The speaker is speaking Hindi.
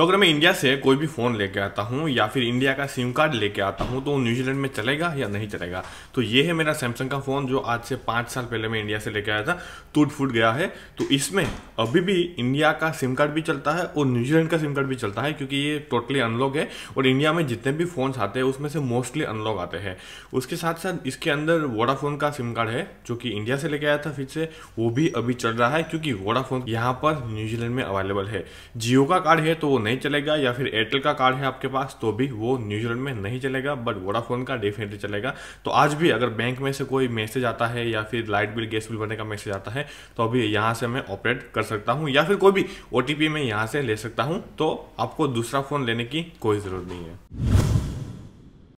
तो अगर मैं इंडिया से कोई भी फ़ोन लेके आता हूँ या फिर इंडिया का सिम कार्ड लेके आता हूँ तो न्यूजीलैंड में चलेगा या नहीं चलेगा तो ये है मेरा सैमसंग का फ़ोन जो आज से पाँच साल पहले मैं इंडिया से लेके आया था टूट फूट गया है तो इसमें अभी भी इंडिया का सिम कार्ड भी चलता है और न्यूजीलैंड का सिम कार्ड भी चलता है क्योंकि ये टोटली अनलॉक है और इंडिया में जितने भी फ़ोन्स आते हैं उसमें से मोस्टली अनलॉक आते हैं उसके साथ साथ इसके अंदर वोडाफोन का सिम कार्ड है जो कि इंडिया से लेके आया था फिर से वो भी अभी चल रहा है क्योंकि वोडाफोन यहाँ पर न्यूजीलैंड में अवेलेबल है जियो का कार्ड है तो वो नहीं चलेगा या फिर एयरटेल का कार्ड है आपके पास तो भी वो न्यूजीलैंड में नहीं चलेगा बट वोडाफोन का डेफिनेटली चलेगा तो आज भी अगर बैंक में से कोई मैसेज आता है या फिर लाइट बिल गैस बिल भरने का मैसेज आता है तो अभी यहाँ से मैं ऑपरेट कर सकता हूँ या फिर कोई भी ओ मैं यहाँ से ले सकता हूँ तो आपको दूसरा फ़ोन लेने की कोई ज़रूरत नहीं है